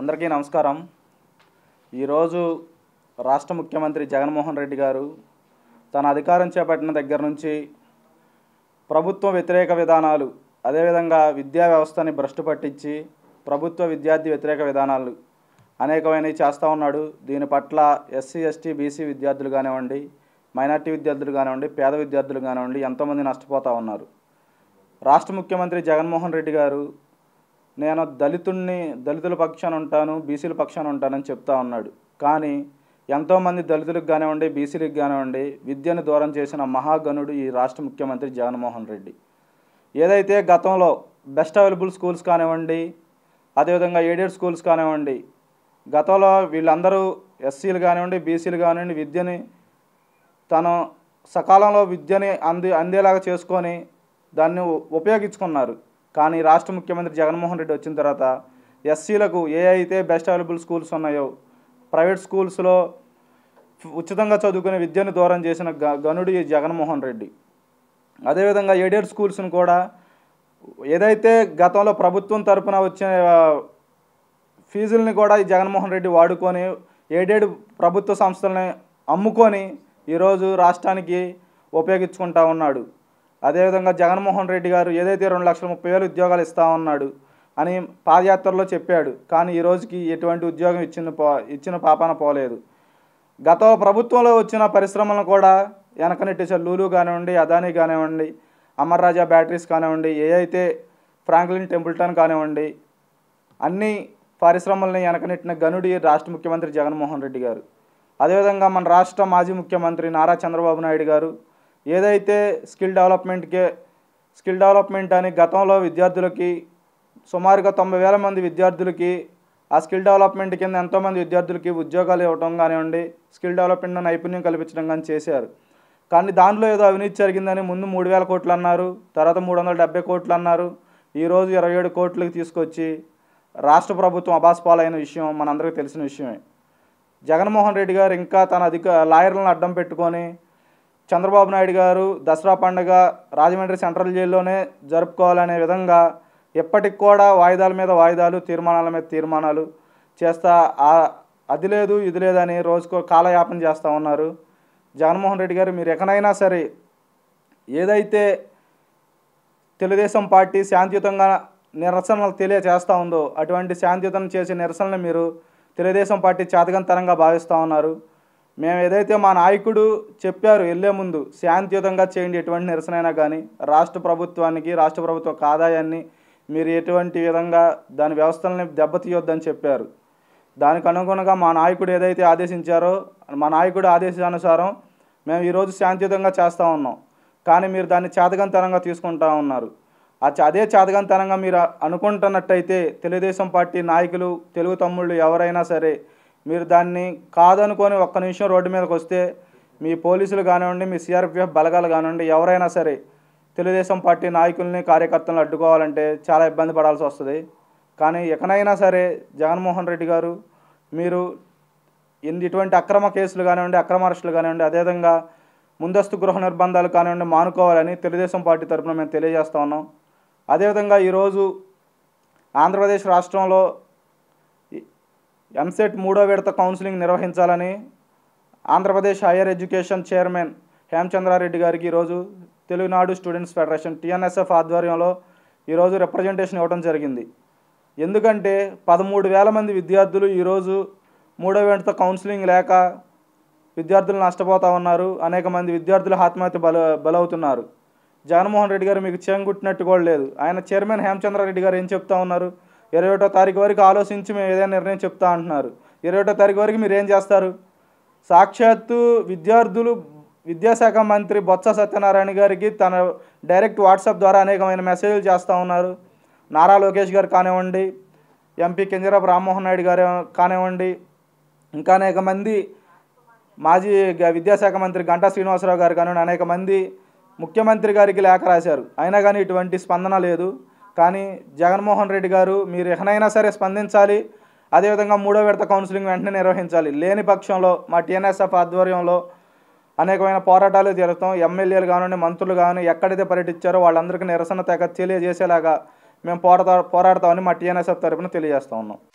అందరికీ నమస్కారం ఈరోజు రాష్ట్ర ముఖ్యమంత్రి జగన్మోహన్ రెడ్డి గారు తన అధికారం చేపట్టిన దగ్గర నుంచి ప్రభుత్వ వ్యతిరేక విధానాలు అదేవిధంగా విద్యా వ్యవస్థని భ్రష్టు పట్టించి ప్రభుత్వ విద్యార్థి వ్యతిరేక విధానాలు అనేకమైనవి చేస్తూ ఉన్నాడు దీని పట్ల ఎస్సీ ఎస్టీ బీసీ విద్యార్థులు కానివ్వండి మైనార్టీ విద్యార్థులు కానివ్వండి పేద విద్యార్థులు కానివ్వండి ఎంతోమంది నష్టపోతూ ఉన్నారు రాష్ట్ర ముఖ్యమంత్రి జగన్మోహన్ రెడ్డి గారు నేను దళితుణ్ణి దళితుల పక్షాన ఉంటాను బీసీల పక్షాన ఉంటానని చెప్తా ఉన్నాడు కానీ ఎంతోమంది దళితులకు కానివ్వండి బీసీలకు కానివ్వండి విద్యను దూరం చేసిన మహాగణుడు ఈ రాష్ట్ర ముఖ్యమంత్రి జగన్మోహన్ రెడ్డి ఏదైతే గతంలో బెస్ట్ అవైలబుల్ స్కూల్స్ కానివ్వండి అదేవిధంగా ఎయిడెడ్ స్కూల్స్ కానివ్వండి గతంలో వీళ్ళందరూ ఎస్సీలు కానివ్వండి బీసీలు కానివ్వండి విద్యని తను సకాలంలో విద్యని అంది అందేలాగా చేసుకొని దాన్ని ఉపయోగించుకున్నారు కానీ రాష్ట్ర ముఖ్యమంత్రి జగన్మోహన్ రెడ్డి వచ్చిన తర్వాత ఎస్సీలకు ఏ అయితే బెస్ట్ అవైలబుల్ స్కూల్స్ ఉన్నాయో ప్రైవేట్ స్కూల్స్లో ఉచితంగా చదువుకునే విద్యను దూరం చేసిన గనుడు ఈ జగన్మోహన్ రెడ్డి అదేవిధంగా ఎయిడెడ్ స్కూల్స్ను కూడా ఏదైతే గతంలో ప్రభుత్వం తరపున వచ్చిన ఫీజుల్ని కూడా ఈ జగన్మోహన్ రెడ్డి వాడుకొని ఏడేడు ప్రభుత్వ సంస్థలని అమ్ముకొని ఈరోజు రాష్ట్రానికి ఉపయోగించుకుంటా ఉన్నాడు అదేవిధంగా జగన్మోహన్ రెడ్డి గారు ఏదైతే రెండు లక్షల ముప్పై వేలు ఉద్యోగాలు ఇస్తా ఉన్నాడు అని పాదయాత్రలో చెప్పాడు కానీ ఈ రోజుకి ఎటువంటి ఉద్యోగం ఇచ్చిన పో ఇచ్చిన పాపాన పోలేదు గత ప్రభుత్వంలో వచ్చిన పరిశ్రమలను కూడా వెనకనెట్టేసే చల్లూరు కానివ్వండి అదానీ కానివ్వండి అమర్ రాజా బ్యాటరీస్ కానివ్వండి ఏ అయితే ఫ్రాంక్లిన్ టెంపుల్టన్ కానివ్వండి అన్ని పరిశ్రమల్ని వెనకనెట్టిన గనుడి రాష్ట్ర ముఖ్యమంత్రి జగన్మోహన్ రెడ్డి గారు అదేవిధంగా మన రాష్ట్ర మాజీ ముఖ్యమంత్రి నారా చంద్రబాబు నాయుడు గారు ఏదైతే స్కిల్ డెవలప్మెంట్కే స్కిల్ డెవలప్మెంట్ అని గతంలో విద్యార్థులకి సుమారుగా తొంభై వేల మంది విద్యార్థులకి ఆ స్కిల్ డెవలప్మెంట్ కింద ఎంతోమంది విద్యార్థులకి ఉద్యోగాలు ఇవ్వడం కానివ్వండి స్కిల్ డెవలప్మెంట్ నైపుణ్యం కల్పించడం కానీ చేశారు కానీ దానిలో ఏదో అవినీతి జరిగిందని ముందు మూడు వేల కోట్లు అన్నారు తర్వాత మూడు వందల డెబ్బై కోట్లు అన్నారు ఈరోజు ఇరవై ఏడు కోట్లకి తీసుకొచ్చి రాష్ట్ర ప్రభుత్వం అబాస్పాలైన విషయం మనందరికీ తెలిసిన విషయమే జగన్మోహన్ రెడ్డి గారు ఇంకా తన అధిక లాయర్లను అడ్డం పెట్టుకొని చంద్రబాబు నాయుడు గారు దసరా పండుగ రాజమండ్రి సెంట్రల్ జైల్లోనే జరుపుకోవాలనే విధంగా ఎప్పటికి కూడా వాయిదాల మీద వాయిదాలు తీర్మానాల మీద తీర్మానాలు చేస్తా అది లేదు ఇది లేదని రోజుకో కాలయాపన చేస్తూ ఉన్నారు జగన్మోహన్ రెడ్డి గారు మీరు ఎక్కడైనా సరే ఏదైతే తెలుగుదేశం పార్టీ శాంతియుతంగా నిరసనలు తెలియచేస్తూ ఉందో అటువంటి శాంతియుతం చేసే నిరసనలు మీరు తెలుగుదేశం పార్టీ చేతకంతరంగా భావిస్తూ ఉన్నారు మేము ఏదైతే మా నాయకుడు చెప్పారు వెళ్లే ముందు శాంతియుతంగా చేయండి ఎటువంటి నిరసన అయినా కానీ రాష్ట్ర ప్రభుత్వానికి రాష్ట్ర ప్రభుత్వ ఆదాయాన్ని మీరు ఎటువంటి విధంగా దాని వ్యవస్థలని దెబ్బతీయొద్దని చెప్పారు దానికి అనుగుణంగా మా నాయకుడు ఏదైతే ఆదేశించారో మా నాయకుడు ఆదేశానుసారం మేము ఈరోజు శాంతియుతంగా చేస్తూ ఉన్నాం కానీ మీరు దాన్ని చేతగంతనంగా తీసుకుంటా ఉన్నారు అదే చేతగంతనంగా మీరు అనుకుంటున్నట్టయితే తెలుగుదేశం పార్టీ నాయకులు తెలుగు తమ్ముళ్ళు ఎవరైనా సరే మీరు దాన్ని కాదనుకొని ఒక్క నిమిషం రోడ్డు మీదకి వస్తే మీ పోలీసులు కానివ్వండి మీ సిఆర్పిఎఫ్ బలగాలు కానివ్వండి ఎవరైనా సరే తెలుగుదేశం పార్టీ నాయకుల్ని కార్యకర్తలను అడ్డుకోవాలంటే చాలా ఇబ్బంది పడాల్సి వస్తుంది కానీ ఎక్కడైనా సరే జగన్మోహన్ రెడ్డి గారు మీరు ఇటువంటి అక్రమ కేసులు కానివ్వండి అక్రమ అరెస్టులు కానివ్వండి అదేవిధంగా ముందస్తు గృహ నిర్బంధాలు కానివ్వండి మానుకోవాలని తెలుగుదేశం పార్టీ తరఫున మేము తెలియజేస్తా ఉన్నాం అదేవిధంగా ఈరోజు ఆంధ్రప్రదేశ్ రాష్ట్రంలో ఎంసెట్ మూడో విడత కౌన్సిలింగ్ నిర్వహించాలని Andhra Pradesh higher education chairman Hemachandra Reddy గారికి ఈరోజు తెలుగునాడు స్టూడెంట్స్ ఫెడరేషన్ టీఎన్ఎస్ఎఫ్ ఆధ్వర్యంలో ఈరోజు రిప్రజెంటేషన్ ఇవ్వడం జరిగింది ఎందుకంటే పదమూడు వేల మంది విద్యార్థులు ఈరోజు మూడో విడత కౌన్సిలింగ్ లేక విద్యార్థులు నష్టపోతూ ఉన్నారు అనేక మంది విద్యార్థులు ఆత్మహత్య బల బలవుతున్నారు జగన్మోహన్ రెడ్డి గారు మీకు చేంగుట్టినట్టు కూడా లేదు ఆయన చైర్మన్ హేమచంద్రారెడ్డి గారు ఏం చెప్తా ఉన్నారు ఇరవై ఒకటో తారీఖు వరకు ఆలోచించి మేము ఏదైనా నిర్ణయం చెప్తా అంటున్నారు ఇరవై ఒకటో తారీఖు వరకు మీరు ఏం చేస్తారు సాక్షాత్తు విద్యార్థులు విద్యాశాఖ మంత్రి బొత్స సత్యనారాయణ గారికి తన డైరెక్ట్ వాట్సాప్ ద్వారా అనేకమైన మెసేజ్లు చేస్తూ ఉన్నారు నారా లోకేష్ గారు కానివ్వండి ఎంపీ కింజరాపు రామ్మోహన్ నాయుడు గారు కానివ్వండి ఇంకా అనేక మంది మాజీ విద్యాశాఖ మంత్రి గంటా శ్రీనివాసరావు గారు కానివ్వండి అనేక మంది ముఖ్యమంత్రి గారికి లేఖ రాశారు అయినా కానీ ఇటువంటి స్పందన లేదు కానీ జగన్మోహన్ రెడ్డి గారు మీరు ఎక్కడైనా సరే స్పందించాలి అదేవిధంగా మూడో విడత కౌన్సిలింగ్ వెంటనే నిర్వహించాలి లేని పక్షంలో మా టీఎన్ఎస్ఎఫ్ ఆధ్వర్యంలో అనేకమైన పోరాటాలు జరుగుతాం ఎమ్మెల్యేలు కానివ్వండి మంత్రులు కానీ ఎక్కడైతే పర్యటించారో వాళ్ళందరికీ నిరసన తెగ తెలియజేసేలాగా మేము పోరాట పోరాడతామని మా టీఎన్ఎస్ఎఫ్ తరఫున తెలియజేస్తూ ఉన్నాం